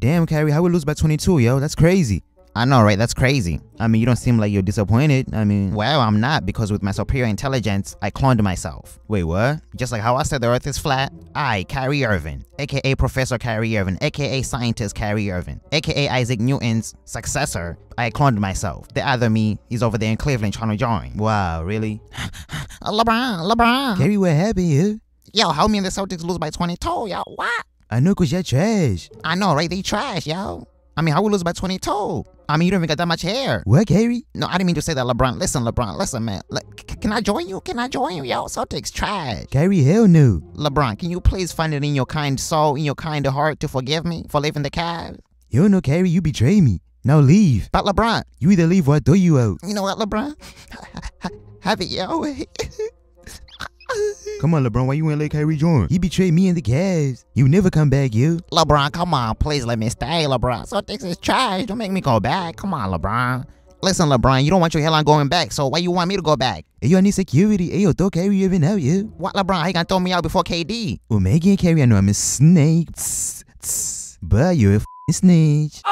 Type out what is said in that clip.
Damn, Kyrie, how we lose by 22, yo? That's crazy. I know, right? That's crazy. I mean, you don't seem like you're disappointed. I mean, well, I'm not because with my superior intelligence, I cloned myself. Wait, what? Just like how I said the earth is flat, I, Kyrie Irving, aka Professor Kyrie Irving, aka Scientist Kyrie Irving, aka Isaac Newton's successor, I cloned myself. The other me is over there in Cleveland trying to join. Wow, really? LeBron, LeBron. Kyrie, what happy, here? Yo, how me in the Celtics lose by 22, yo, what? I know because you're trash. I know, right? They trash, yo. I mean, Raul looks about 22. I mean, you don't even got that much hair. What, Gary? No, I didn't mean to say that, LeBron. Listen, LeBron, listen, man. Le can I join you? Can I join you? Yo, Celtics trash. Gary, hell no. LeBron, can you please find it in your kind soul, in your kind heart to forgive me for leaving the Cavs? You know, Gary, you betray me. Now leave. But LeBron. You either leave or I throw you out. You know what, LeBron? Have it your way. Come on, LeBron, why you ain't let Kyrie join? He betrayed me and the Cavs. You never come back, you. LeBron, come on, please let me stay, LeBron. Celtics is trash. Don't make me go back. Come on, LeBron. Listen, LeBron, you don't want your hairline going back, so why you want me to go back? Yo, I need security. Ayo, throw Kyrie even out, you. What, LeBron? How you gonna throw me out before KD? Omega and Kyrie, I know I'm a snake. Tss, tss. But you a snitch.